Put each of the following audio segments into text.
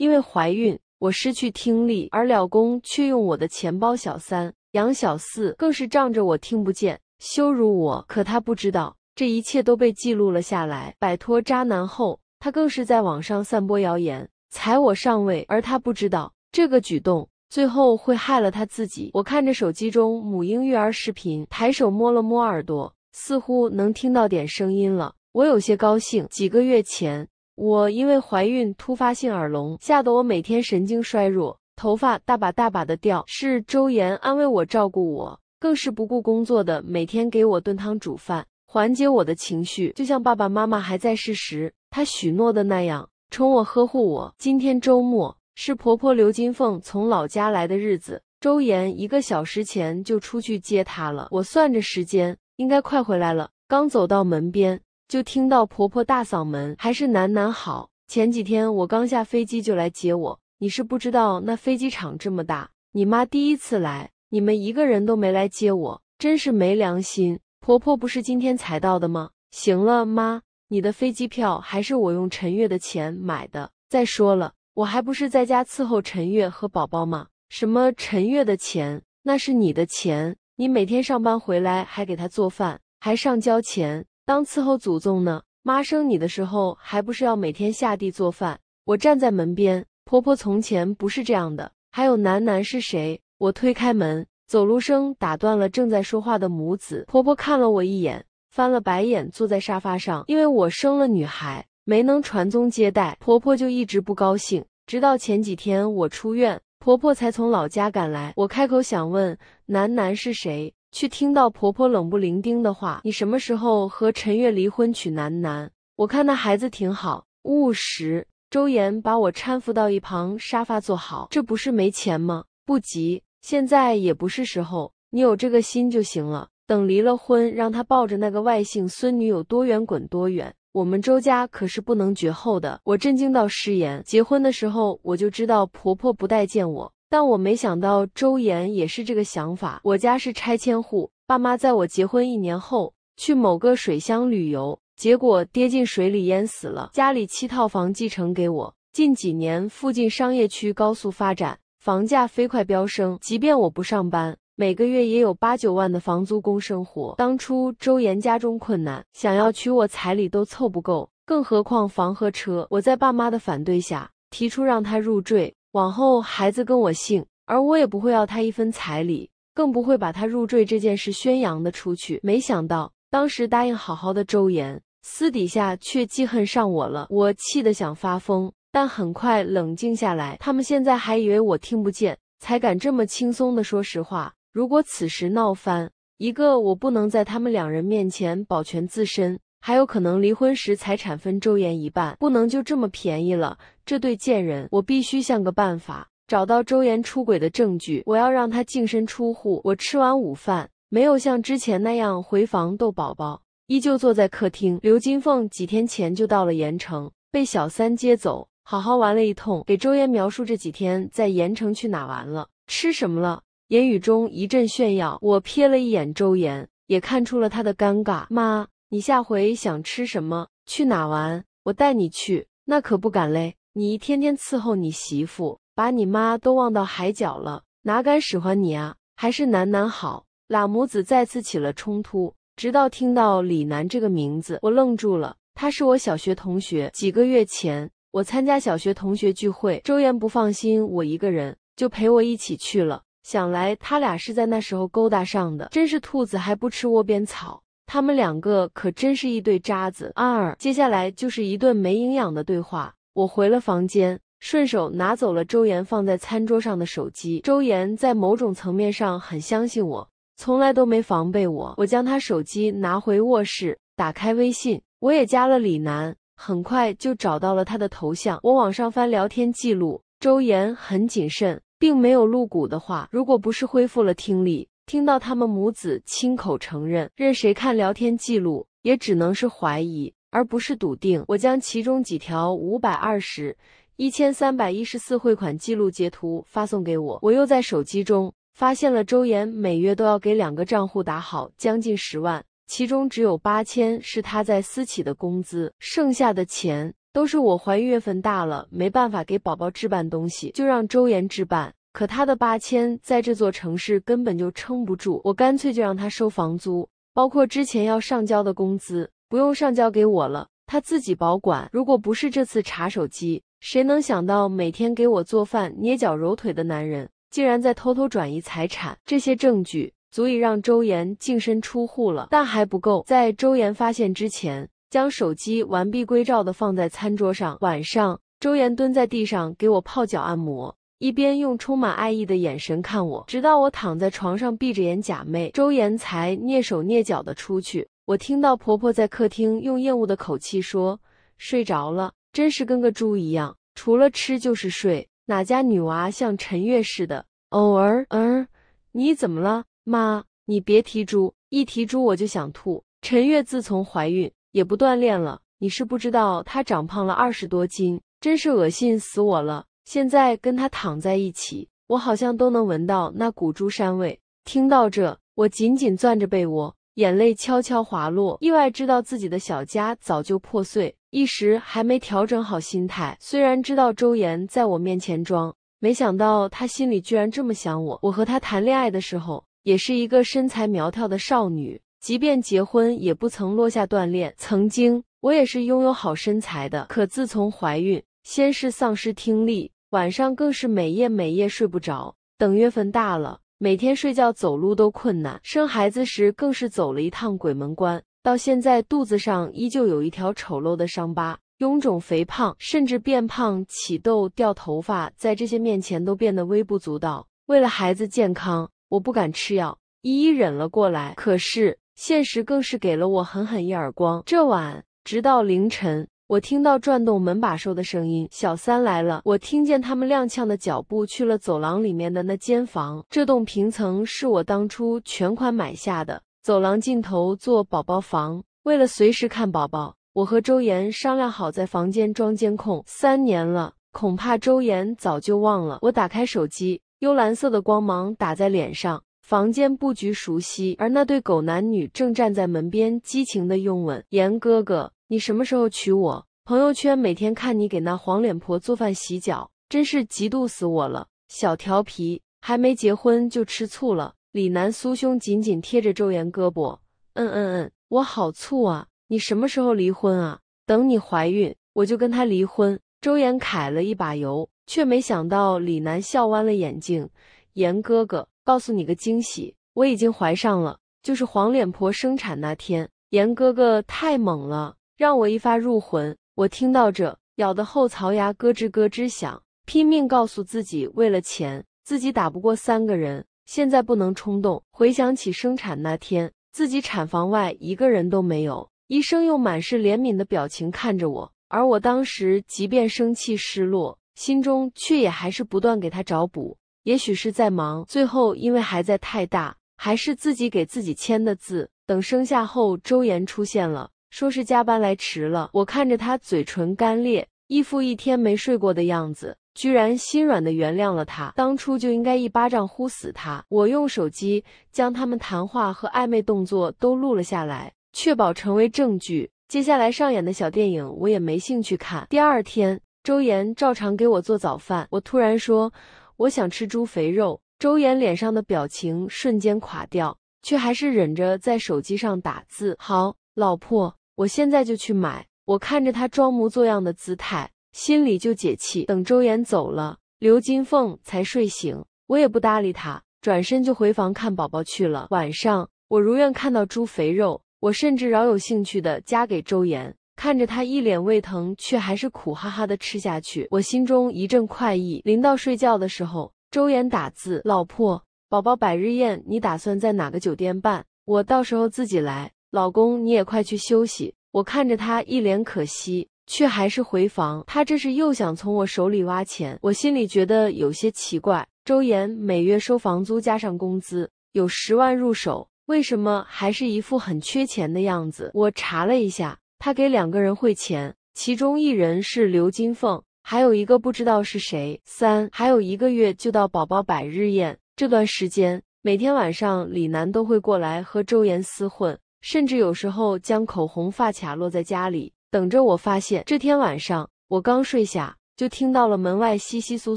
因为怀孕，我失去听力，而老公却用我的钱包。小三、养小四更是仗着我听不见羞辱我，可他不知道这一切都被记录了下来。摆脱渣男后，他更是在网上散播谣言，踩我上位，而他不知道这个举动最后会害了他自己。我看着手机中母婴育儿视频，抬手摸了摸耳朵，似乎能听到点声音了，我有些高兴。几个月前。我因为怀孕突发性耳聋，吓得我每天神经衰弱，头发大把大把的掉。是周岩安慰我、照顾我，更是不顾工作的，每天给我炖汤、煮饭，缓解我的情绪。就像爸爸妈妈还在世时，他许诺的那样，宠我、呵护我。今天周末是婆婆刘金凤从老家来的日子，周岩一个小时前就出去接她了。我算着时间，应该快回来了。刚走到门边。就听到婆婆大嗓门，还是楠楠好。前几天我刚下飞机就来接我，你是不知道那飞机场这么大，你妈第一次来，你们一个人都没来接我，真是没良心。婆婆不是今天才到的吗？行了，妈，你的飞机票还是我用陈月的钱买的。再说了，我还不是在家伺候陈月和宝宝吗？什么陈月的钱？那是你的钱，你每天上班回来还给他做饭，还上交钱。当伺候祖宗呢？妈生你的时候，还不是要每天下地做饭？我站在门边，婆婆从前不是这样的。还有楠楠是谁？我推开门，走路声打断了正在说话的母子。婆婆看了我一眼，翻了白眼，坐在沙发上。因为我生了女孩，没能传宗接代，婆婆就一直不高兴。直到前几天我出院，婆婆才从老家赶来。我开口想问楠楠是谁。去听到婆婆冷不伶仃的话：“你什么时候和陈月离婚娶楠楠？我看那孩子挺好，务实。”周岩把我搀扶到一旁沙发坐好：“这不是没钱吗？不急，现在也不是时候，你有这个心就行了。等离了婚，让他抱着那个外姓孙女有多远滚多远。我们周家可是不能绝后的。”我震惊到失言：“结婚的时候我就知道婆婆不待见我。”但我没想到周岩也是这个想法。我家是拆迁户，爸妈在我结婚一年后去某个水乡旅游，结果跌进水里淹死了。家里七套房继承给我。近几年附近商业区高速发展，房价飞快飙升，即便我不上班，每个月也有八九万的房租供生活。当初周岩家中困难，想要娶我彩礼都凑不够，更何况房和车？我在爸妈的反对下，提出让他入赘。往后孩子跟我姓，而我也不会要他一分彩礼，更不会把他入赘这件事宣扬的出去。没想到当时答应好好的周岩，私底下却记恨上我了。我气得想发疯，但很快冷静下来。他们现在还以为我听不见，才敢这么轻松的说实话。如果此时闹翻，一个我不能在他们两人面前保全自身。还有可能离婚时财产分周岩一半，不能就这么便宜了这对贱人！我必须想个办法，找到周岩出轨的证据，我要让他净身出户。我吃完午饭，没有像之前那样回房逗宝宝，依旧坐在客厅。刘金凤几天前就到了盐城，被小三接走，好好玩了一通，给周岩描述这几天在盐城去哪玩了，吃什么了，言语中一阵炫耀。我瞥了一眼周岩，也看出了他的尴尬。妈。你下回想吃什么？去哪玩？我带你去。那可不敢嘞！你一天天伺候你媳妇，把你妈都忘到海角了，哪敢使唤你啊？还是楠楠好。俩母子再次起了冲突。直到听到李楠这个名字，我愣住了。他是我小学同学。几个月前，我参加小学同学聚会，周岩不放心我一个人，就陪我一起去了。想来他俩是在那时候勾搭上的。真是兔子还不吃窝边草。他们两个可真是一对渣子。二，接下来就是一顿没营养的对话。我回了房间，顺手拿走了周岩放在餐桌上的手机。周岩在某种层面上很相信我，从来都没防备我。我将他手机拿回卧室，打开微信，我也加了李楠，很快就找到了他的头像。我往上翻聊天记录，周岩很谨慎，并没有露骨的话。如果不是恢复了听力。听到他们母子亲口承认，任谁看聊天记录，也只能是怀疑，而不是笃定。我将其中几条五百二十、一千三百一十四汇款记录截图发送给我，我又在手机中发现了周岩每月都要给两个账户打好将近十万，其中只有八千是他在私企的工资，剩下的钱都是我怀孕月份大了，没办法给宝宝置办东西，就让周岩置办。可他的八千在这座城市根本就撑不住，我干脆就让他收房租，包括之前要上交的工资，不用上交给我了，他自己保管。如果不是这次查手机，谁能想到每天给我做饭、捏脚、揉腿的男人，竟然在偷偷转移财产？这些证据足以让周岩净身出户了，但还不够。在周岩发现之前，将手机完璧归赵的放在餐桌上。晚上，周岩蹲在地上给我泡脚按摩。一边用充满爱意的眼神看我，直到我躺在床上闭着眼假寐，周岩才蹑手蹑脚的出去。我听到婆婆在客厅用厌恶的口气说：“睡着了，真是跟个猪一样，除了吃就是睡，哪家女娃像陈月似的？”“偶尔，嗯，你怎么了？妈，你别提猪，一提猪我就想吐。”陈月自从怀孕也不锻炼了，你是不知道她长胖了二十多斤，真是恶心死我了。现在跟他躺在一起，我好像都能闻到那古珠山味。听到这，我紧紧攥着被窝，眼泪悄悄滑落。意外知道自己的小家早就破碎，一时还没调整好心态。虽然知道周岩在我面前装，没想到他心里居然这么想我。我和他谈恋爱的时候，也是一个身材苗条的少女，即便结婚也不曾落下锻炼。曾经我也是拥有好身材的，可自从怀孕，先是丧失听力。晚上更是每夜每夜睡不着，等月份大了，每天睡觉走路都困难，生孩子时更是走了一趟鬼门关，到现在肚子上依旧有一条丑陋的伤疤，臃肿肥胖，甚至变胖、起痘、掉头发，在这些面前都变得微不足道。为了孩子健康，我不敢吃药，一一忍了过来。可是现实更是给了我狠狠一耳光。这晚直到凌晨。我听到转动门把手的声音，小三来了。我听见他们踉跄的脚步，去了走廊里面的那间房。这栋平层是我当初全款买下的，走廊尽头做宝宝房。为了随时看宝宝，我和周岩商量好在房间装监控。三年了，恐怕周岩早就忘了。我打开手机，幽蓝色的光芒打在脸上。房间布局熟悉，而那对狗男女正站在门边，激情的拥吻。岩哥哥。你什么时候娶我？朋友圈每天看你给那黄脸婆做饭、洗脚，真是嫉妒死我了。小调皮还没结婚就吃醋了。李楠酥胸紧紧贴着周岩胳膊，嗯嗯嗯，我好醋啊！你什么时候离婚啊？等你怀孕，我就跟他离婚。周岩揩了一把油，却没想到李楠笑弯了眼睛。严哥哥，告诉你个惊喜，我已经怀上了，就是黄脸婆生产那天。严哥哥太猛了。让我一发入魂。我听到这，咬得后槽牙咯吱咯吱响，拼命告诉自己，为了钱，自己打不过三个人，现在不能冲动。回想起生产那天，自己产房外一个人都没有，医生用满是怜悯的表情看着我，而我当时即便生气失落，心中却也还是不断给他找补。也许是在忙，最后因为孩子太大，还是自己给自己签的字。等生下后，周岩出现了。说是加班来迟了，我看着他嘴唇干裂、一副一天没睡过的样子，居然心软的原谅了他。当初就应该一巴掌呼死他！我用手机将他们谈话和暧昧动作都录了下来，确保成为证据。接下来上演的小电影我也没兴趣看。第二天，周岩照常给我做早饭，我突然说我想吃猪肥肉。周岩脸上的表情瞬间垮掉，却还是忍着在手机上打字：好，老婆。我现在就去买。我看着他装模作样的姿态，心里就解气。等周岩走了，刘金凤才睡醒，我也不搭理他，转身就回房看宝宝去了。晚上，我如愿看到猪肥肉，我甚至饶有兴趣的夹给周岩，看着他一脸胃疼，却还是苦哈哈的吃下去，我心中一阵快意。临到睡觉的时候，周岩打字：“老婆，宝宝百日宴，你打算在哪个酒店办？我到时候自己来。”老公，你也快去休息。我看着他一脸可惜，却还是回房。他这是又想从我手里挖钱？我心里觉得有些奇怪。周岩每月收房租加上工资有十万入手，为什么还是一副很缺钱的样子？我查了一下，他给两个人汇钱，其中一人是刘金凤，还有一个不知道是谁。三，还有一个月就到宝宝百日宴，这段时间每天晚上李楠都会过来和周岩厮混。甚至有时候将口红、发卡落在家里，等着我发现。这天晚上，我刚睡下，就听到了门外窸窸窣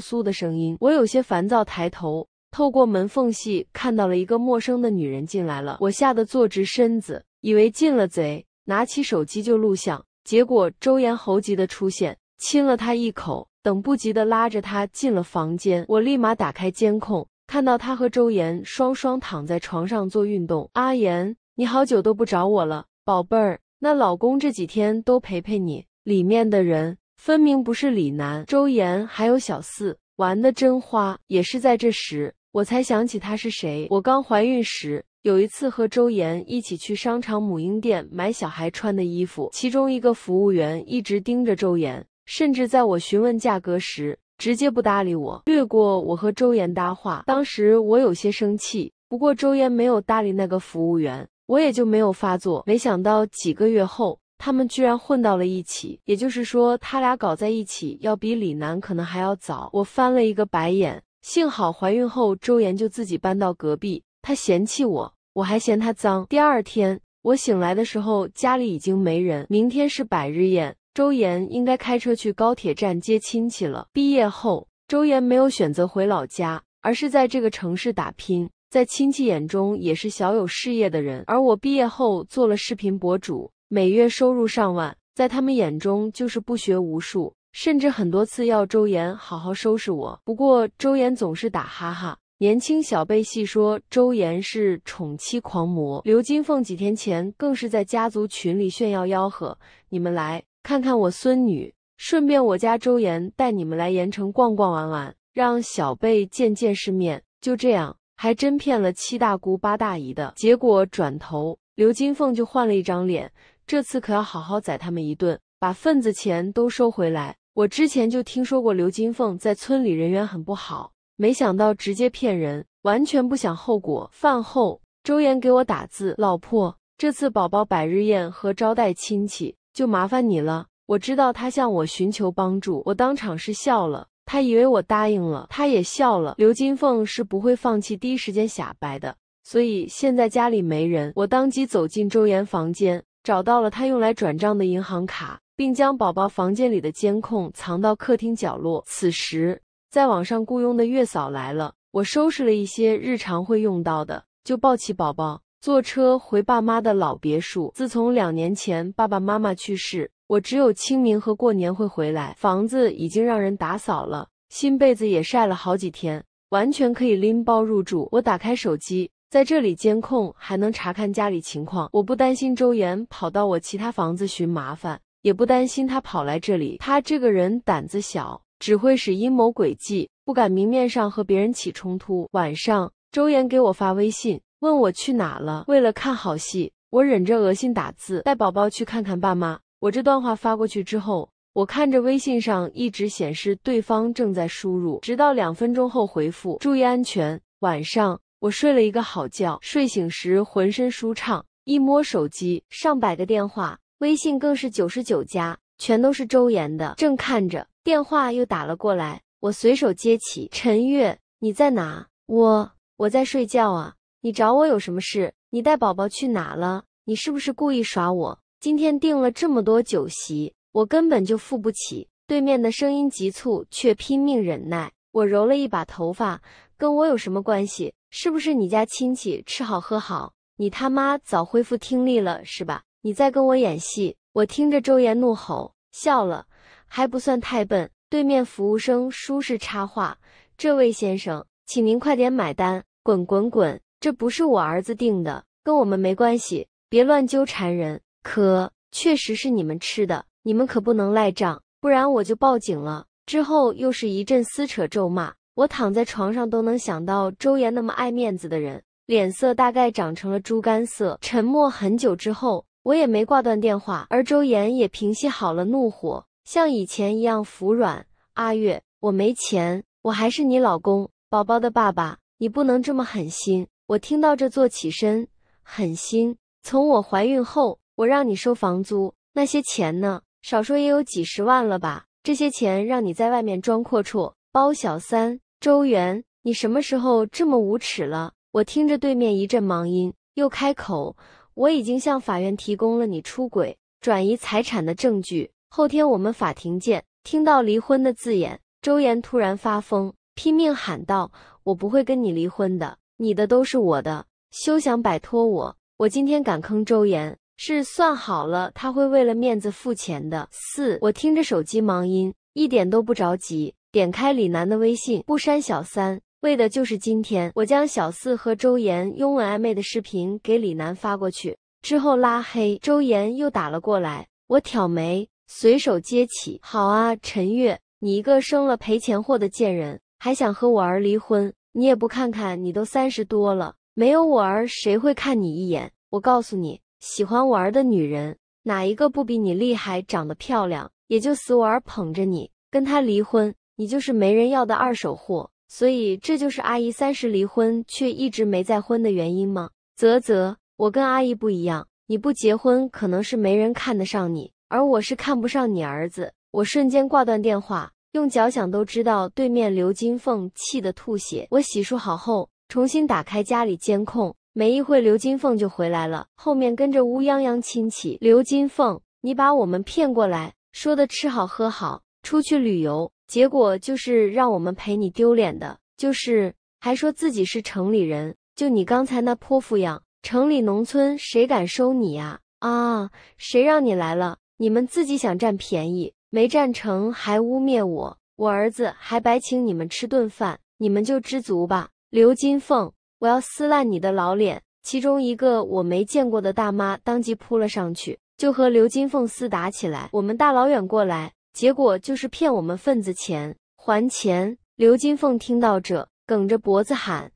窣的声音。我有些烦躁，抬头透过门缝隙看到了一个陌生的女人进来了。我吓得坐直身子，以为进了贼，拿起手机就录像。结果周岩猴急的出现，亲了他一口，等不及的拉着他进了房间。我立马打开监控，看到他和周岩双双躺在床上做运动。阿岩。你好久都不找我了，宝贝儿。那老公这几天多陪陪你。里面的人分明不是李楠、周岩，还有小四，玩的真花。也是在这时，我才想起他是谁。我刚怀孕时，有一次和周岩一起去商场母婴店买小孩穿的衣服，其中一个服务员一直盯着周岩，甚至在我询问价格时，直接不搭理我，略过我和周岩搭话。当时我有些生气，不过周岩没有搭理那个服务员。我也就没有发作。没想到几个月后，他们居然混到了一起。也就是说，他俩搞在一起要比李楠可能还要早。我翻了一个白眼。幸好怀孕后，周岩就自己搬到隔壁。他嫌弃我，我还嫌他脏。第二天我醒来的时候，家里已经没人。明天是百日宴，周岩应该开车去高铁站接亲戚了。毕业后，周岩没有选择回老家，而是在这个城市打拼。在亲戚眼中也是小有事业的人，而我毕业后做了视频博主，每月收入上万，在他们眼中就是不学无术，甚至很多次要周岩好好收拾我。不过周岩总是打哈哈。年轻小辈戏说周岩是宠妻狂魔。刘金凤几天前更是在家族群里炫耀吆喝：“你们来看看我孙女，顺便我家周岩带你们来盐城逛逛玩玩，让小辈见见世面。”就这样。还真骗了七大姑八大姨的，结果转头刘金凤就换了一张脸，这次可要好好宰他们一顿，把份子钱都收回来。我之前就听说过刘金凤在村里人缘很不好，没想到直接骗人，完全不想后果。饭后，周岩给我打字：“老婆，这次宝宝百日宴和招待亲戚就麻烦你了。”我知道他向我寻求帮助，我当场是笑了。他以为我答应了，他也笑了。刘金凤是不会放弃第一时间显摆的，所以现在家里没人，我当即走进周岩房间，找到了他用来转账的银行卡，并将宝宝房间里的监控藏到客厅角落。此时，在网上雇佣的月嫂来了，我收拾了一些日常会用到的，就抱起宝宝坐车回爸妈的老别墅。自从两年前爸爸妈妈去世。我只有清明和过年会回来，房子已经让人打扫了，新被子也晒了好几天，完全可以拎包入住。我打开手机，在这里监控，还能查看家里情况。我不担心周岩跑到我其他房子寻麻烦，也不担心他跑来这里。他这个人胆子小，只会使阴谋诡计，不敢明面上和别人起冲突。晚上，周岩给我发微信，问我去哪了。为了看好戏，我忍着恶心打字，带宝宝去看看爸妈。我这段话发过去之后，我看着微信上一直显示对方正在输入，直到两分钟后回复：“注意安全。”晚上我睡了一个好觉，睡醒时浑身舒畅。一摸手机，上百个电话，微信更是九十九加，全都是周岩的。正看着，电话又打了过来，我随手接起：“陈月，你在哪？我我在睡觉啊，你找我有什么事？你带宝宝去哪了？你是不是故意耍我？”今天订了这么多酒席，我根本就付不起。对面的声音急促，却拼命忍耐。我揉了一把头发，跟我有什么关系？是不是你家亲戚吃好喝好？你他妈早恢复听力了是吧？你在跟我演戏？我听着周岩怒吼，笑了，还不算太笨。对面服务生舒适插话：“这位先生，请您快点买单，滚滚滚！这不是我儿子订的，跟我们没关系，别乱纠缠人。”可确实是你们吃的，你们可不能赖账，不然我就报警了。之后又是一阵撕扯、咒骂，我躺在床上都能想到周岩那么爱面子的人，脸色大概长成了猪肝色。沉默很久之后，我也没挂断电话，而周岩也平息好了怒火，像以前一样服软。阿月，我没钱，我还是你老公，宝宝的爸爸，你不能这么狠心。我听到这坐起身，狠心，从我怀孕后。我让你收房租，那些钱呢？少说也有几十万了吧？这些钱让你在外面装阔绰，包小三。周元，你什么时候这么无耻了？我听着对面一阵忙音，又开口：“我已经向法院提供了你出轨、转移财产的证据，后天我们法庭见。”听到离婚的字眼，周岩突然发疯，拼命喊道：“我不会跟你离婚的！你的都是我的，休想摆脱我！我今天敢坑周岩！”是算好了，他会为了面子付钱的。四，我听着手机忙音，一点都不着急。点开李楠的微信，不删小三，为的就是今天。我将小四和周岩拥吻暧昧的视频给李楠发过去，之后拉黑。周岩又打了过来，我挑眉，随手接起。好啊，陈月，你一个生了赔钱货的贱人，还想和我儿离婚？你也不看看，你都三十多了，没有我儿，谁会看你一眼？我告诉你。喜欢我儿的女人，哪一个不比你厉害？长得漂亮，也就死我儿捧着你。跟他离婚，你就是没人要的二手货。所以，这就是阿姨三十离婚却一直没再婚的原因吗？啧啧，我跟阿姨不一样。你不结婚，可能是没人看得上你，而我是看不上你儿子。我瞬间挂断电话，用脚想都知道，对面刘金凤气得吐血。我洗漱好后，重新打开家里监控。没一会，刘金凤就回来了，后面跟着乌泱泱亲戚。刘金凤，你把我们骗过来，说的吃好喝好，出去旅游，结果就是让我们陪你丢脸的，就是还说自己是城里人。就你刚才那泼妇样，城里农村谁敢收你啊？啊，谁让你来了？你们自己想占便宜，没占成还污蔑我，我儿子还白请你们吃顿饭，你们就知足吧。刘金凤。我要撕烂你的老脸！其中一个我没见过的大妈当即扑了上去，就和刘金凤厮打起来。我们大老远过来，结果就是骗我们份子钱，还钱！刘金凤听到这，梗着脖子喊：“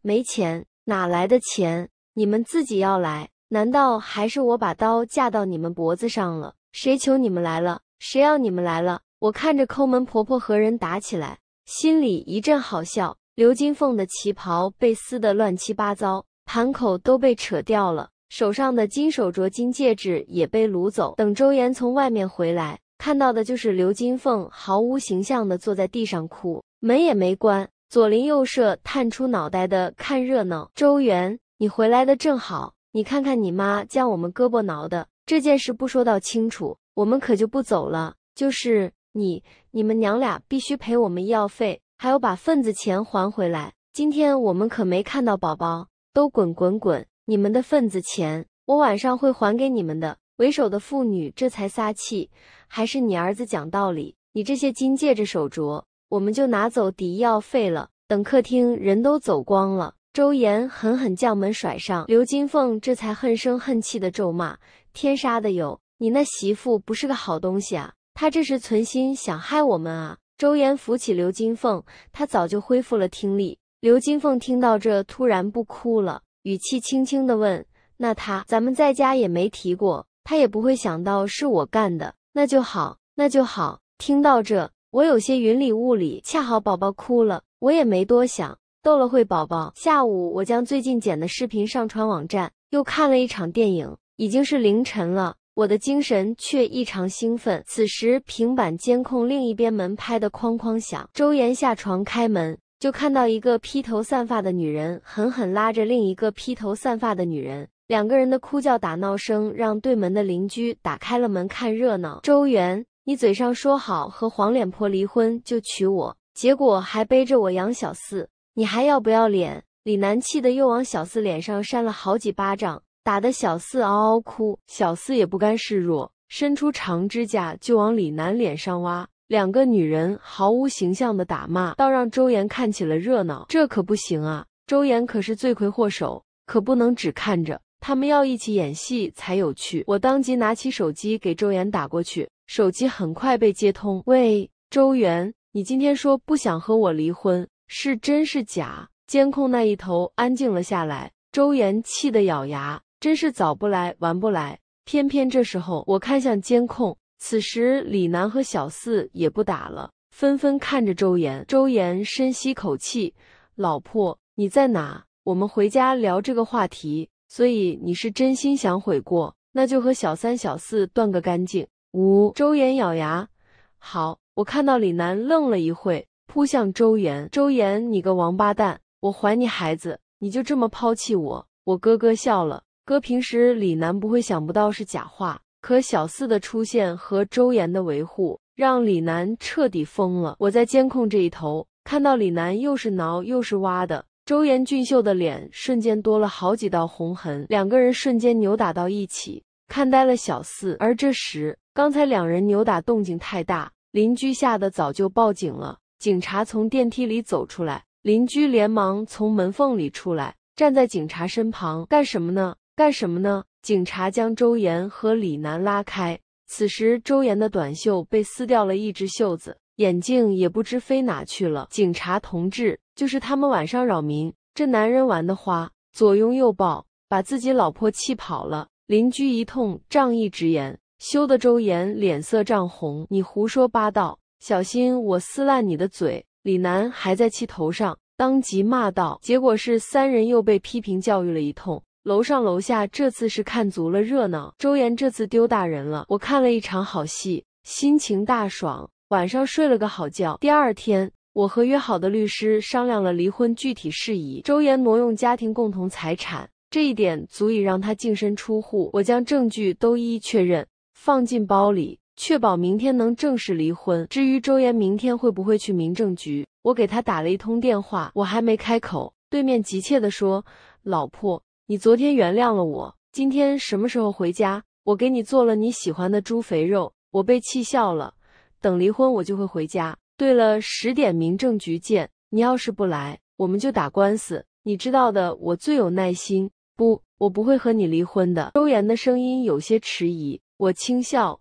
没钱哪来的钱？你们自己要来，难道还是我把刀架到你们脖子上了？谁求你们来了？谁要你们来了？”我看着抠门婆婆和人打起来，心里一阵好笑。刘金凤的旗袍被撕得乱七八糟，盘口都被扯掉了，手上的金手镯、金戒指也被掳走。等周岩从外面回来，看到的就是刘金凤毫无形象的坐在地上哭，门也没关，左邻右舍探出脑袋的看热闹。周元，你回来的正好，你看看你妈将我们胳膊挠的，这件事不说到清楚，我们可就不走了。就是你、你们娘俩必须赔我们医药费。还要把份子钱还回来。今天我们可没看到宝宝，都滚滚滚！你们的份子钱，我晚上会还给你们的。为首的妇女这才撒气，还是你儿子讲道理。你这些金戒指、手镯，我们就拿走抵医药费了。等客厅人都走光了，周岩狠狠将门甩上。刘金凤这才恨声恨气地咒骂：“天杀的！有你那媳妇不是个好东西啊！她这是存心想害我们啊！”周岩扶起刘金凤，他早就恢复了听力。刘金凤听到这，突然不哭了，语气轻轻的问：“那他咱们在家也没提过，他也不会想到是我干的，那就好，那就好。”听到这，我有些云里雾里。恰好宝宝哭了，我也没多想，逗了会宝宝。下午，我将最近剪的视频上传网站，又看了一场电影，已经是凌晨了。我的精神却异常兴奋。此时，平板监控另一边门拍的哐哐响。周岩下床开门，就看到一个披头散发的女人狠狠拉着另一个披头散发的女人。两个人的哭叫打闹声让对门的邻居打开了门看热闹。周元，你嘴上说好和黄脸婆离婚就娶我，结果还背着我养小四，你还要不要脸？李楠气得又往小四脸上扇了好几巴掌。打得小四嗷嗷哭，小四也不甘示弱，伸出长指甲就往李楠脸上挖。两个女人毫无形象的打骂，倒让周岩看起了热闹。这可不行啊！周岩可是罪魁祸首，可不能只看着。他们要一起演戏才有趣。我当即拿起手机给周岩打过去，手机很快被接通。喂，周岩，你今天说不想和我离婚是真是假？监控那一头安静了下来，周岩气得咬牙。真是早不来，晚不来，偏偏这时候，我看向监控。此时，李楠和小四也不打了，纷纷看着周岩。周岩深吸口气：“老婆，你在哪？我们回家聊这个话题。所以你是真心想悔过，那就和小三、小四断个干净。”呜，周岩咬牙：“好。”我看到李楠愣了一会，扑向周岩。周岩，你个王八蛋！我还你孩子，你就这么抛弃我？我咯咯笑了。哥平时李楠不会想不到是假话，可小四的出现和周岩的维护，让李楠彻底疯了。我在监控这一头看到李楠又是挠又是挖的，周岩俊秀的脸瞬间多了好几道红痕，两个人瞬间扭打到一起，看呆了小四。而这时，刚才两人扭打动静太大，邻居吓得早就报警了。警察从电梯里走出来，邻居连忙从门缝里出来，站在警察身旁干什么呢？干什么呢？警察将周岩和李楠拉开。此时，周岩的短袖被撕掉了一只袖子，眼镜也不知飞哪去了。警察同志，就是他们晚上扰民。这男人玩的花，左拥右抱，把自己老婆气跑了。邻居一通仗义直言，羞得周岩脸色涨红。你胡说八道，小心我撕烂你的嘴！李楠还在气头上，当即骂道。结果是三人又被批评教育了一通。楼上楼下这次是看足了热闹。周岩这次丢大人了，我看了一场好戏，心情大爽，晚上睡了个好觉。第二天，我和约好的律师商量了离婚具体事宜。周岩挪用家庭共同财产这一点，足以让他净身出户。我将证据都一一确认，放进包里，确保明天能正式离婚。至于周岩明天会不会去民政局，我给他打了一通电话，我还没开口，对面急切地说：“老婆。”你昨天原谅了我，今天什么时候回家？我给你做了你喜欢的猪肥肉，我被气笑了。等离婚我就会回家。对了，十点民政局见。你要是不来，我们就打官司。你知道的，我最有耐心。不，我不会和你离婚的。周元的声音有些迟疑。我轻笑，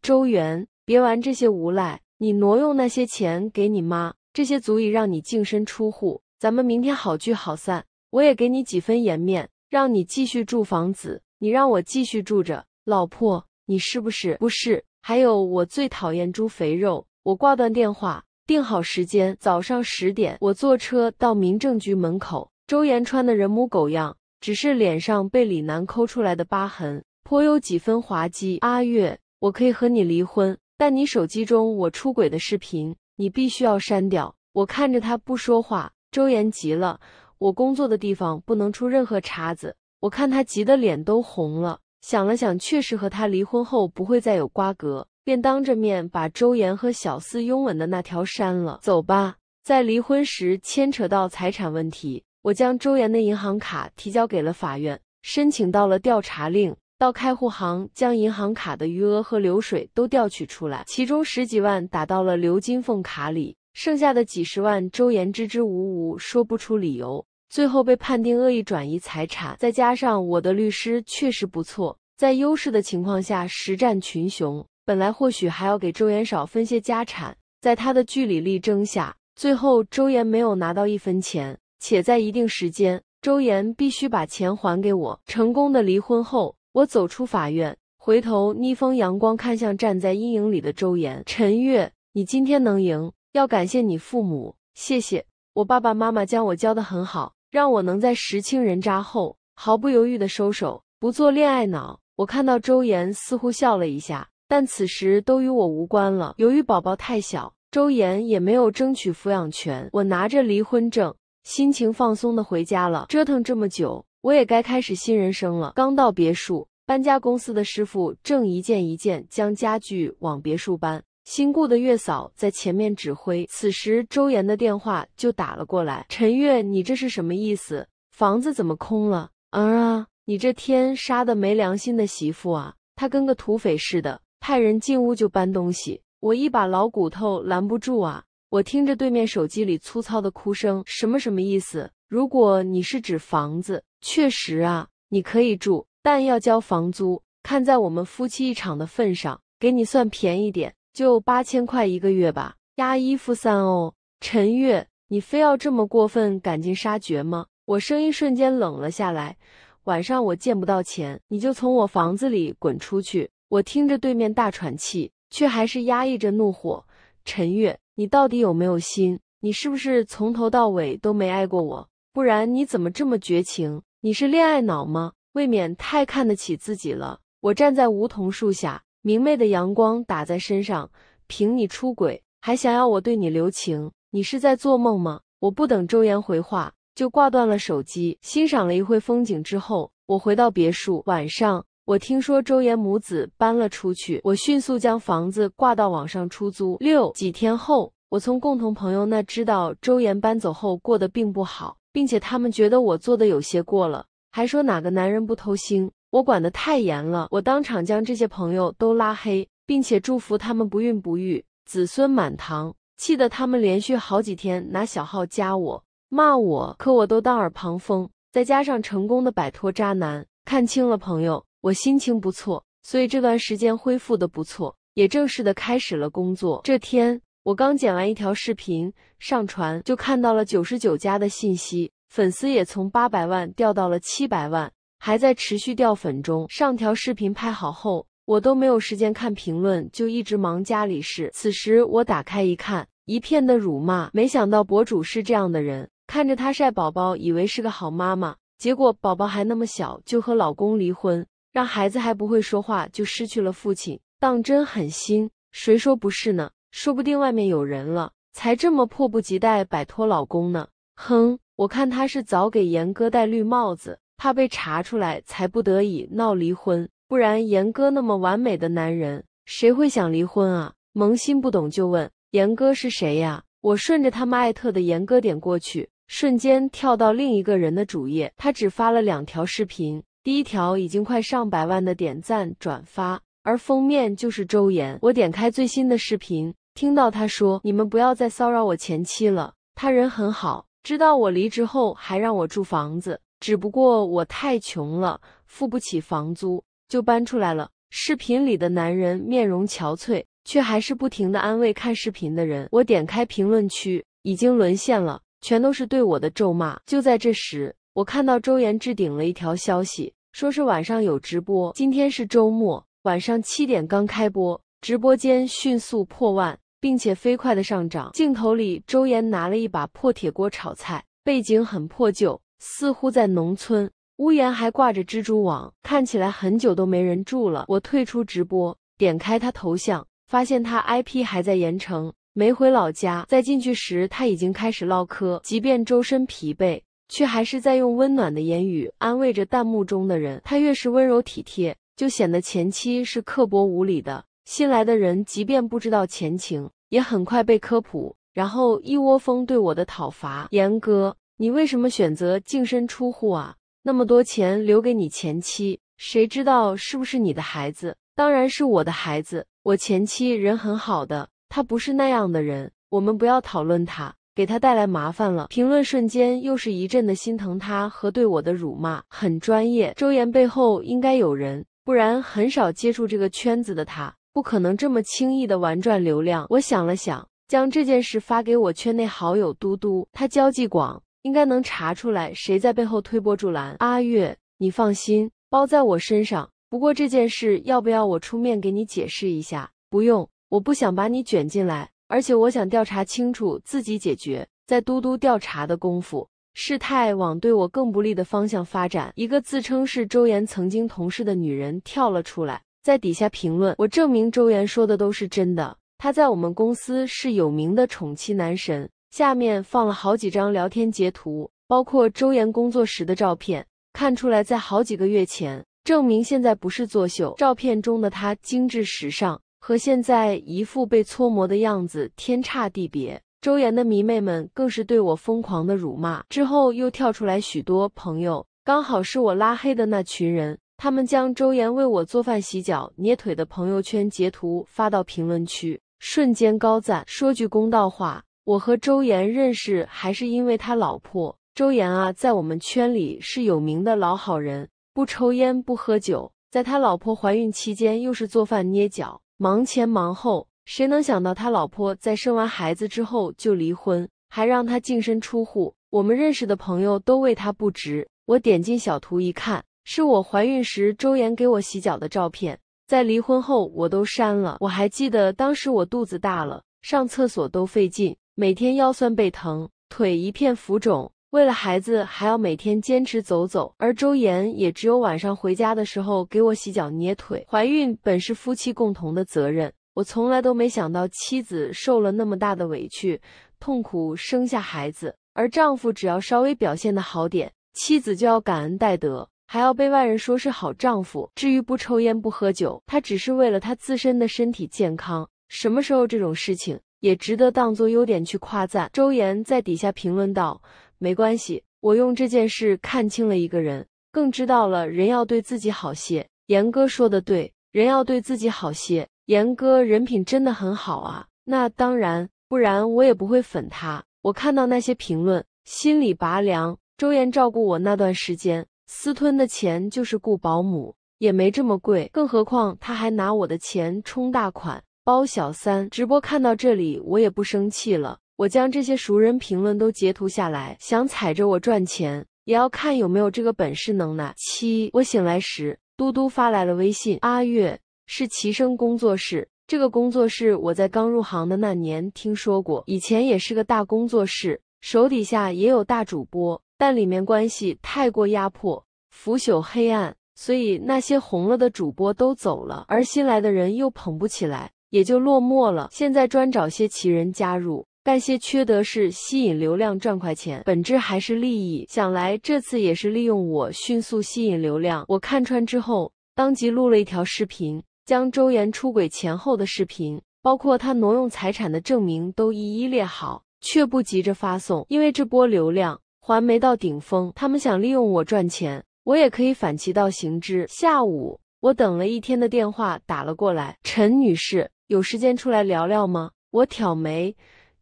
周元，别玩这些无赖。你挪用那些钱给你妈，这些足以让你净身出户。咱们明天好聚好散，我也给你几分颜面。让你继续住房子，你让我继续住着，老婆，你是不是？不是。还有，我最讨厌猪肥肉。我挂断电话，定好时间，早上十点，我坐车到民政局门口。周岩穿的人模狗样，只是脸上被李楠抠出来的疤痕，颇有几分滑稽。阿月，我可以和你离婚，但你手机中我出轨的视频，你必须要删掉。我看着他不说话，周岩急了。我工作的地方不能出任何岔子。我看他急得脸都红了，想了想，确实和他离婚后不会再有瓜葛，便当着面把周岩和小四拥吻的那条删了。走吧，在离婚时牵扯到财产问题，我将周岩的银行卡提交给了法院，申请到了调查令，到开户行将银行卡的余额和流水都调取出来，其中十几万打到了刘金凤卡里，剩下的几十万周岩支支吾吾说不出理由。最后被判定恶意转移财产，再加上我的律师确实不错，在优势的情况下实战群雄。本来或许还要给周岩少分些家产，在他的据理力争下，最后周岩没有拿到一分钱，且在一定时间，周岩必须把钱还给我。成功的离婚后，我走出法院，回头逆风阳光看向站在阴影里的周岩。陈月，你今天能赢，要感谢你父母，谢谢我爸爸妈妈将我教得很好。让我能在石清人渣后毫不犹豫的收手，不做恋爱脑。我看到周岩似乎笑了一下，但此时都与我无关了。由于宝宝太小，周岩也没有争取抚养权。我拿着离婚证，心情放松的回家了。折腾这么久，我也该开始新人生了。刚到别墅，搬家公司的师傅正一件一件将家具往别墅搬。新雇的月嫂在前面指挥，此时周岩的电话就打了过来。陈月，你这是什么意思？房子怎么空了？儿啊，你这天杀的没良心的媳妇啊！他跟个土匪似的，派人进屋就搬东西，我一把老骨头拦不住啊！我听着对面手机里粗糙的哭声，什么什么意思？如果你是指房子，确实啊，你可以住，但要交房租。看在我们夫妻一场的份上，给你算便宜点。就八千块一个月吧，押一付三哦。陈月，你非要这么过分，赶尽杀绝吗？我声音瞬间冷了下来。晚上我见不到钱，你就从我房子里滚出去。我听着对面大喘气，却还是压抑着怒火。陈月，你到底有没有心？你是不是从头到尾都没爱过我？不然你怎么这么绝情？你是恋爱脑吗？未免太看得起自己了。我站在梧桐树下。明媚的阳光打在身上，凭你出轨还想要我对你留情？你是在做梦吗？我不等周岩回话，就挂断了手机。欣赏了一会风景之后，我回到别墅。晚上，我听说周岩母子搬了出去，我迅速将房子挂到网上出租。六几天后，我从共同朋友那知道周岩搬走后过得并不好，并且他们觉得我做的有些过了，还说哪个男人不偷腥。我管得太严了，我当场将这些朋友都拉黑，并且祝福他们不孕不育、子孙满堂，气得他们连续好几天拿小号加我骂我，可我都当耳旁风。再加上成功的摆脱渣男，看清了朋友，我心情不错，所以这段时间恢复的不错，也正式的开始了工作。这天我刚剪完一条视频上传，就看到了九十九加的信息，粉丝也从八百万掉到了七百万。还在持续掉粉中。上条视频拍好后，我都没有时间看评论，就一直忙家里事。此时我打开一看，一片的辱骂。没想到博主是这样的人，看着她晒宝宝，以为是个好妈妈，结果宝宝还那么小，就和老公离婚，让孩子还不会说话就失去了父亲，当真狠心。谁说不是呢？说不定外面有人了，才这么迫不及待摆脱老公呢。哼，我看他是早给严哥戴绿帽子。怕被查出来才不得已闹离婚，不然严哥那么完美的男人，谁会想离婚啊？萌新不懂就问，严哥是谁呀？我顺着他们艾特的严哥点过去，瞬间跳到另一个人的主页，他只发了两条视频，第一条已经快上百万的点赞转发，而封面就是周岩。我点开最新的视频，听到他说：“你们不要再骚扰我前妻了，他人很好，知道我离职后还让我住房子。”只不过我太穷了，付不起房租，就搬出来了。视频里的男人面容憔悴，却还是不停的安慰看视频的人。我点开评论区，已经沦陷了，全都是对我的咒骂。就在这时，我看到周岩置顶了一条消息，说是晚上有直播。今天是周末，晚上七点刚开播，直播间迅速破万，并且飞快的上涨。镜头里，周岩拿了一把破铁锅炒菜，背景很破旧。似乎在农村，屋檐还挂着蜘蛛网，看起来很久都没人住了。我退出直播，点开他头像，发现他 IP 还在盐城，没回老家。再进去时，他已经开始唠嗑，即便周身疲惫，却还是在用温暖的言语安慰着弹幕中的人。他越是温柔体贴，就显得前妻是刻薄无理的。新来的人即便不知道前情，也很快被科普，然后一窝蜂对我的讨伐。严哥。你为什么选择净身出户啊？那么多钱留给你前妻，谁知道是不是你的孩子？当然是我的孩子。我前妻人很好的，她不是那样的人。我们不要讨论她，给她带来麻烦了。评论瞬间又是一阵的心疼他和对我的辱骂，很专业。周岩背后应该有人，不然很少接触这个圈子的他，不可能这么轻易的玩转流量。我想了想，将这件事发给我圈内好友嘟嘟，他交际广。应该能查出来谁在背后推波助澜。阿月，你放心，包在我身上。不过这件事要不要我出面给你解释一下？不用，我不想把你卷进来。而且我想调查清楚，自己解决。在嘟嘟调查的功夫，事态往对我更不利的方向发展。一个自称是周岩曾经同事的女人跳了出来，在底下评论：“我证明周岩说的都是真的。他在我们公司是有名的宠妻男神。”下面放了好几张聊天截图，包括周岩工作时的照片，看出来在好几个月前，证明现在不是作秀。照片中的他精致时尚，和现在一副被搓磨的样子天差地别。周岩的迷妹们更是对我疯狂的辱骂，之后又跳出来许多朋友，刚好是我拉黑的那群人，他们将周岩为我做饭、洗脚、捏腿的朋友圈截图发到评论区，瞬间高赞。说句公道话。我和周岩认识还是因为他老婆。周岩啊，在我们圈里是有名的老好人，不抽烟不喝酒。在他老婆怀孕期间，又是做饭捏脚，忙前忙后。谁能想到他老婆在生完孩子之后就离婚，还让他净身出户？我们认识的朋友都为他不值。我点进小图一看，是我怀孕时周岩给我洗脚的照片。在离婚后我都删了。我还记得当时我肚子大了，上厕所都费劲。每天腰酸背疼，腿一片浮肿，为了孩子还要每天坚持走走，而周岩也只有晚上回家的时候给我洗脚捏腿。怀孕本是夫妻共同的责任，我从来都没想到妻子受了那么大的委屈、痛苦生下孩子，而丈夫只要稍微表现的好点，妻子就要感恩戴德，还要被外人说是好丈夫。至于不抽烟不喝酒，他只是为了他自身的身体健康。什么时候这种事情？也值得当做优点去夸赞。周岩在底下评论道：“没关系，我用这件事看清了一个人，更知道了人要对自己好些。”严哥说的对，人要对自己好些。严哥人品真的很好啊！那当然，不然我也不会粉他。我看到那些评论，心里拔凉。周岩照顾我那段时间，私吞的钱就是雇保姆，也没这么贵，更何况他还拿我的钱充大款。包小三直播看到这里，我也不生气了。我将这些熟人评论都截图下来。想踩着我赚钱，也要看有没有这个本事能耐。七，我醒来时，嘟嘟发来了微信。阿月是齐声工作室，这个工作室我在刚入行的那年听说过，以前也是个大工作室，手底下也有大主播，但里面关系太过压迫、腐朽、黑暗，所以那些红了的主播都走了，而新来的人又捧不起来。也就落寞了。现在专找些奇人加入，干些缺德事，吸引流量赚快钱，本质还是利益。想来这次也是利用我迅速吸引流量。我看穿之后，当即录了一条视频，将周岩出轨前后的视频，包括他挪用财产的证明，都一一列好，却不急着发送，因为这波流量还没到顶峰。他们想利用我赚钱，我也可以反其道行之。下午，我等了一天的电话打了过来，陈女士。有时间出来聊聊吗？我挑眉，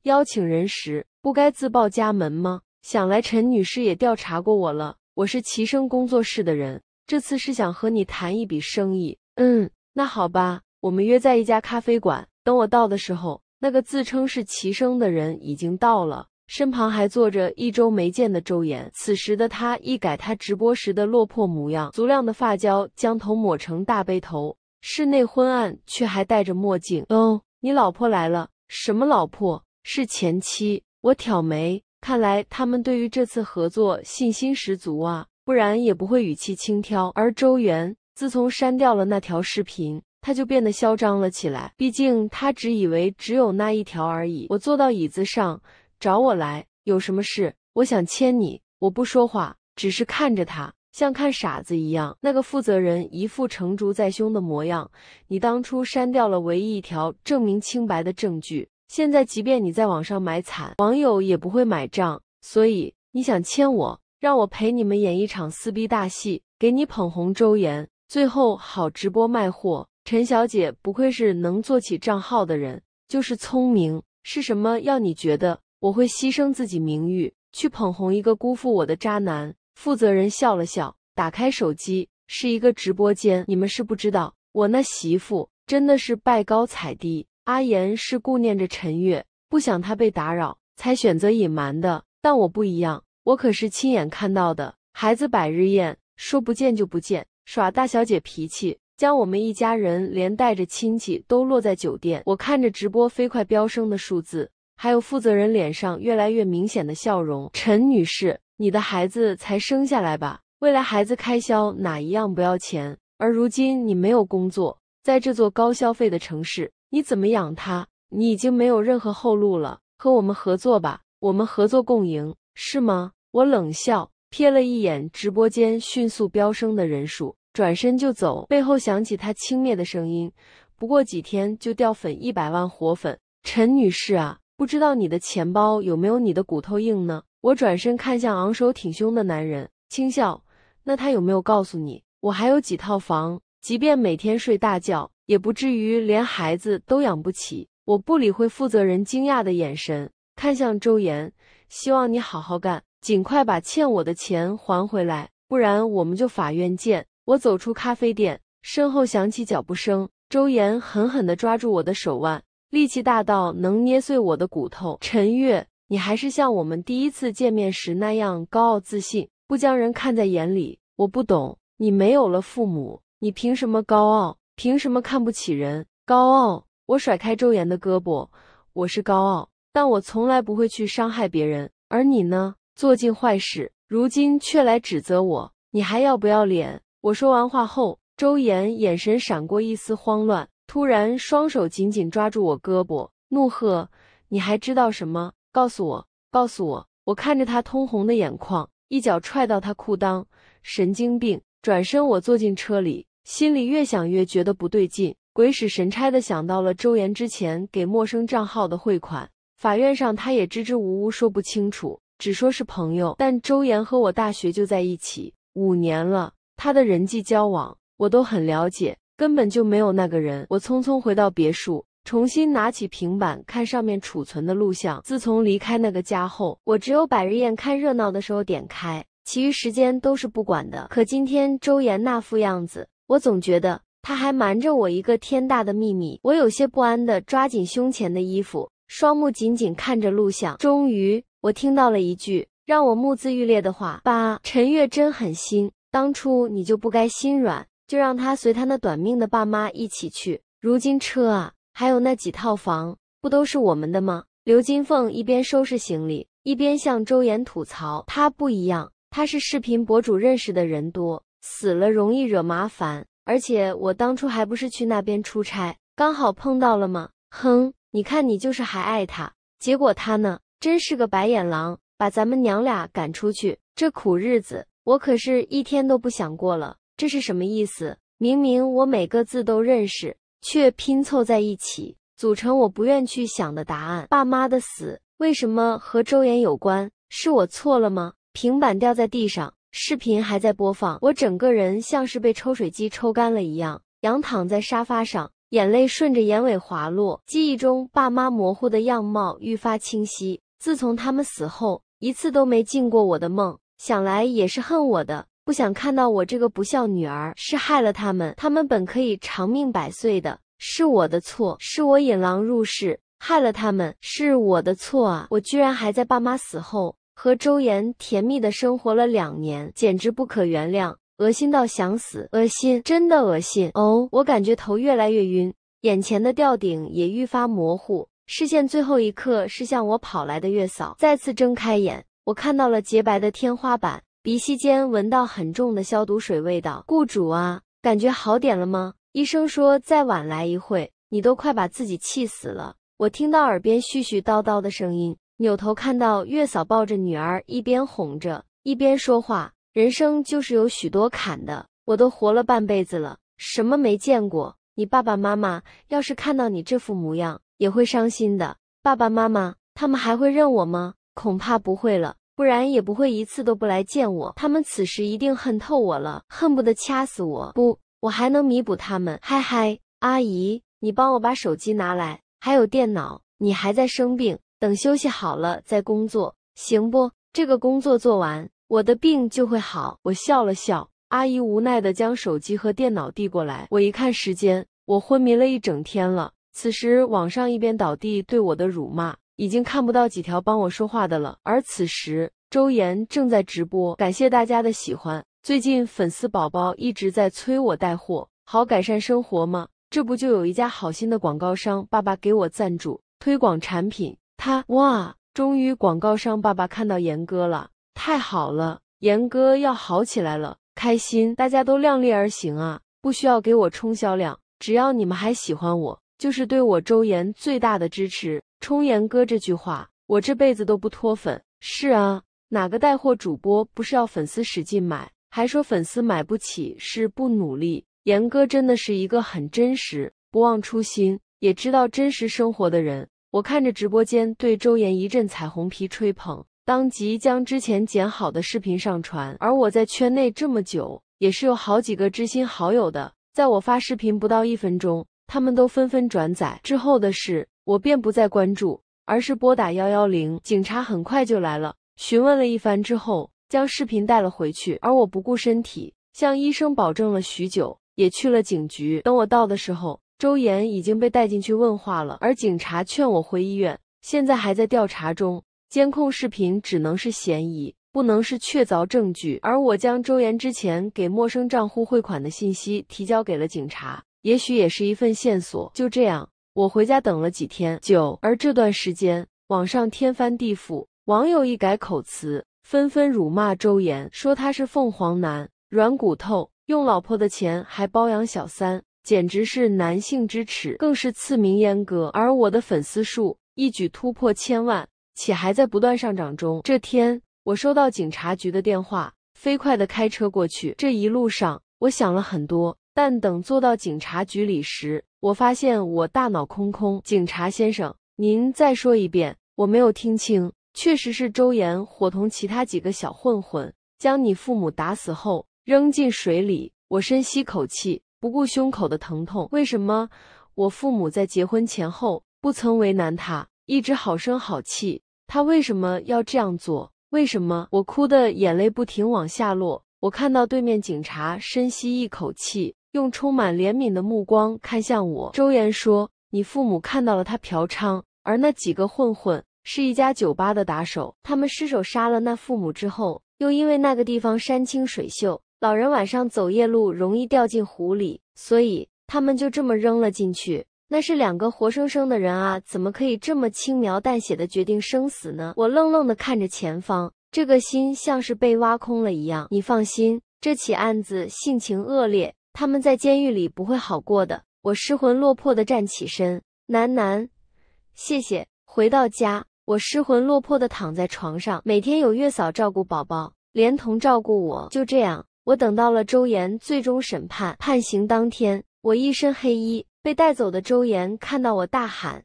邀请人时不该自报家门吗？想来陈女士也调查过我了，我是齐生工作室的人，这次是想和你谈一笔生意。嗯，那好吧，我们约在一家咖啡馆。等我到的时候，那个自称是齐生的人已经到了，身旁还坐着一周没见的周岩。此时的他一改他直播时的落魄模样，足量的发胶将头抹成大背头。室内昏暗，却还戴着墨镜。哦，你老婆来了？什么老婆？是前妻。我挑眉，看来他们对于这次合作信心十足啊，不然也不会语气轻佻。而周元自从删掉了那条视频，他就变得嚣张了起来。毕竟他只以为只有那一条而已。我坐到椅子上，找我来有什么事？我想牵你，我不说话，只是看着他。像看傻子一样，那个负责人一副成竹在胸的模样。你当初删掉了唯一一条证明清白的证据，现在即便你在网上买惨，网友也不会买账。所以你想签我，让我陪你们演一场撕逼大戏，给你捧红周岩，最后好直播卖货。陈小姐不愧是能做起账号的人，就是聪明。是什么要你觉得我会牺牲自己名誉去捧红一个辜负我的渣男？负责人笑了笑，打开手机，是一个直播间。你们是不知道，我那媳妇真的是拜高踩低。阿言是顾念着陈月，不想她被打扰，才选择隐瞒的。但我不一样，我可是亲眼看到的。孩子百日宴，说不见就不见，耍大小姐脾气，将我们一家人连带着亲戚都落在酒店。我看着直播飞快飙升的数字，还有负责人脸上越来越明显的笑容，陈女士。你的孩子才生下来吧，为了孩子开销哪一样不要钱？而如今你没有工作，在这座高消费的城市，你怎么养他？你已经没有任何后路了。和我们合作吧，我们合作共赢，是吗？我冷笑，瞥了一眼直播间迅速飙升的人数，转身就走。背后响起他轻蔑的声音：“不过几天就掉粉一百万，活粉，陈女士啊，不知道你的钱包有没有你的骨头硬呢？”我转身看向昂首挺胸的男人，轻笑：“那他有没有告诉你，我还有几套房？即便每天睡大觉，也不至于连孩子都养不起。”我不理会负责人惊讶的眼神，看向周岩：“希望你好好干，尽快把欠我的钱还回来，不然我们就法院见。”我走出咖啡店，身后响起脚步声。周岩狠狠地抓住我的手腕，力气大到能捏碎我的骨头。陈月。你还是像我们第一次见面时那样高傲自信，不将人看在眼里。我不懂，你没有了父母，你凭什么高傲？凭什么看不起人？高傲！我甩开周岩的胳膊。我是高傲，但我从来不会去伤害别人。而你呢？做尽坏事，如今却来指责我，你还要不要脸？我说完话后，周岩眼神闪过一丝慌乱，突然双手紧紧抓住我胳膊，怒喝：“你还知道什么？”告诉我，告诉我！我看着他通红的眼眶，一脚踹到他裤裆，神经病！转身，我坐进车里，心里越想越觉得不对劲，鬼使神差的想到了周岩之前给陌生账号的汇款。法院上，他也支支吾吾说不清楚，只说是朋友。但周岩和我大学就在一起五年了，他的人际交往我都很了解，根本就没有那个人。我匆匆回到别墅。重新拿起平板看上面储存的录像。自从离开那个家后，我只有百日宴看热闹的时候点开，其余时间都是不管的。可今天周岩那副样子，我总觉得他还瞒着我一个天大的秘密。我有些不安地抓紧胸前的衣服，双目紧紧看着录像。终于，我听到了一句让我目眦欲裂的话：“八陈月真狠心，当初你就不该心软，就让他随他那短命的爸妈一起去。如今车啊！”还有那几套房，不都是我们的吗？刘金凤一边收拾行李，一边向周岩吐槽：“他不一样，他是视频博主，认识的人多，死了容易惹麻烦。而且我当初还不是去那边出差，刚好碰到了吗？”哼，你看你就是还爱他，结果他呢，真是个白眼狼，把咱们娘俩赶出去，这苦日子我可是一天都不想过了。这是什么意思？明明我每个字都认识。却拼凑在一起，组成我不愿去想的答案。爸妈的死为什么和周岩有关？是我错了吗？平板掉在地上，视频还在播放，我整个人像是被抽水机抽干了一样，仰躺在沙发上，眼泪顺着眼尾滑落。记忆中爸妈模糊的样貌愈发清晰。自从他们死后，一次都没进过我的梦，想来也是恨我的。不想看到我这个不孝女儿是害了他们，他们本可以长命百岁的，是我的错，是我引狼入室，害了他们，是我的错啊！我居然还在爸妈死后和周岩甜蜜的生活了两年，简直不可原谅，恶心到想死，恶心，真的恶心哦！我感觉头越来越晕，眼前的吊顶也愈发模糊，视线最后一刻是向我跑来的月嫂。再次睁开眼，我看到了洁白的天花板。鼻息间闻到很重的消毒水味道，雇主啊，感觉好点了吗？医生说再晚来一会，你都快把自己气死了。我听到耳边絮絮叨叨的声音，扭头看到月嫂抱着女儿，一边哄着，一边说话。人生就是有许多坎的，我都活了半辈子了，什么没见过？你爸爸妈妈要是看到你这副模样，也会伤心的。爸爸妈妈他们还会认我吗？恐怕不会了。不然也不会一次都不来见我。他们此时一定恨透我了，恨不得掐死我。不，我还能弥补他们。嗨嗨，阿姨，你帮我把手机拿来，还有电脑。你还在生病，等休息好了再工作，行不？这个工作做完，我的病就会好。我笑了笑，阿姨无奈的将手机和电脑递过来。我一看时间，我昏迷了一整天了。此时网上一边倒地对我的辱骂。已经看不到几条帮我说话的了。而此时，周岩正在直播，感谢大家的喜欢。最近粉丝宝宝一直在催我带货，好改善生活吗？这不就有一家好心的广告商爸爸给我赞助推广产品。他哇，终于广告商爸爸看到岩哥了，太好了！岩哥要好起来了，开心！大家都量力而行啊，不需要给我冲销量，只要你们还喜欢我，就是对我周岩最大的支持。冲严哥这句话，我这辈子都不脱粉。是啊，哪个带货主播不是要粉丝使劲买，还说粉丝买不起是不努力？严哥真的是一个很真实、不忘初心，也知道真实生活的人。我看着直播间对周岩一阵彩虹皮吹捧，当即将之前剪好的视频上传。而我在圈内这么久，也是有好几个知心好友的。在我发视频不到一分钟，他们都纷纷转载。之后的事。我便不再关注，而是拨打幺幺零。警察很快就来了，询问了一番之后，将视频带了回去。而我不顾身体，向医生保证了许久，也去了警局。等我到的时候，周岩已经被带进去问话了。而警察劝我回医院，现在还在调查中，监控视频只能是嫌疑，不能是确凿证据。而我将周岩之前给陌生账户汇款的信息提交给了警察，也许也是一份线索。就这样。我回家等了几天，九。而这段时间，网上天翻地覆，网友一改口词，纷纷辱骂周岩，说他是凤凰男、软骨头，用老婆的钱还包养小三，简直是男性之耻，更是赐名阉割。而我的粉丝数一举突破千万，且还在不断上涨中。这天，我收到警察局的电话，飞快的开车过去。这一路上，我想了很多。但等坐到警察局里时，我发现我大脑空空。警察先生，您再说一遍，我没有听清。确实是周岩伙同其他几个小混混将你父母打死后扔进水里。我深吸口气，不顾胸口的疼痛。为什么我父母在结婚前后不曾为难他，一直好声好气？他为什么要这样做？为什么我哭的眼泪不停往下落？我看到对面警察深吸一口气。用充满怜悯的目光看向我，周岩说：“你父母看到了他嫖娼，而那几个混混是一家酒吧的打手，他们失手杀了那父母之后，又因为那个地方山清水秀，老人晚上走夜路容易掉进湖里，所以他们就这么扔了进去。那是两个活生生的人啊，怎么可以这么轻描淡写的决定生死呢？”我愣愣的看着前方，这个心像是被挖空了一样。你放心，这起案子性情恶劣。他们在监狱里不会好过的。我失魂落魄地站起身，喃喃：“谢谢。”回到家，我失魂落魄地躺在床上。每天有月嫂照顾宝宝，连同照顾我。就这样，我等到了周岩最终审判判刑当天。我一身黑衣，被带走的周岩看到我，大喊：“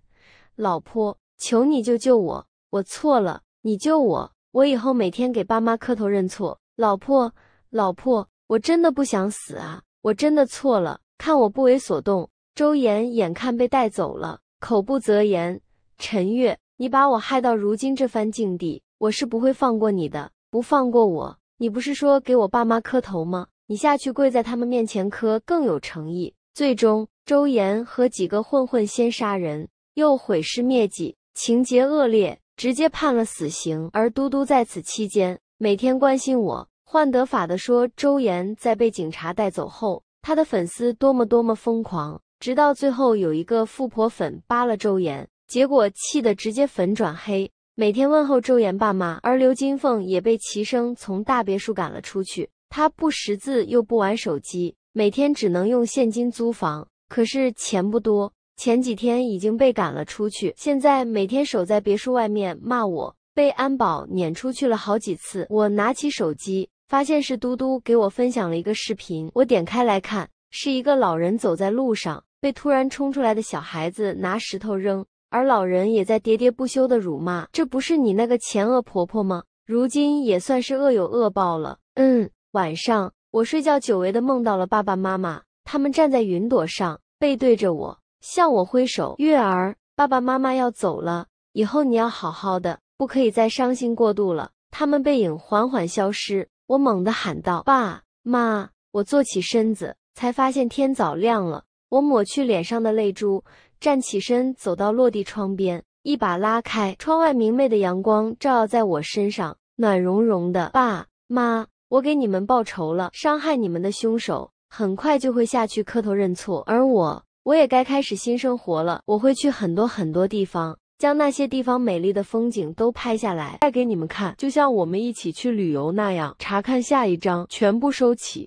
老婆，求你救救我！我错了，你救我！我以后每天给爸妈磕头认错。老婆，老婆，我真的不想死啊！”我真的错了，看我不为所动。周岩眼看被带走了，口不择言：“陈月，你把我害到如今这番境地，我是不会放过你的，不放过我！你不是说给我爸妈磕头吗？你下去跪在他们面前磕，更有诚意。”最终，周岩和几个混混先杀人，又毁尸灭迹，情节恶劣，直接判了死刑。而嘟嘟在此期间每天关心我。换得法的说，周岩在被警察带走后，他的粉丝多么多么疯狂，直到最后有一个富婆粉扒了周岩，结果气得直接粉转黑，每天问候周岩爸妈。而刘金凤也被齐生从大别墅赶了出去。他不识字又不玩手机，每天只能用现金租房，可是钱不多，前几天已经被赶了出去，现在每天守在别墅外面骂我，被安保撵出去了好几次。我拿起手机。发现是嘟嘟给我分享了一个视频，我点开来看，是一个老人走在路上，被突然冲出来的小孩子拿石头扔，而老人也在喋喋不休的辱骂。这不是你那个前恶婆婆吗？如今也算是恶有恶报了。嗯，晚上我睡觉，久违的梦到了爸爸妈妈，他们站在云朵上，背对着我，向我挥手。月儿，爸爸妈妈要走了，以后你要好好的，不可以再伤心过度了。他们背影缓缓消失。我猛地喊道：“爸妈！”我坐起身子，才发现天早亮了。我抹去脸上的泪珠，站起身，走到落地窗边，一把拉开。窗外明媚的阳光照耀在我身上，暖融融的。爸妈，我给你们报仇了！伤害你们的凶手很快就会下去磕头认错，而我，我也该开始新生活了。我会去很多很多地方。将那些地方美丽的风景都拍下来，带给你们看，就像我们一起去旅游那样。查看下一章，全部收起。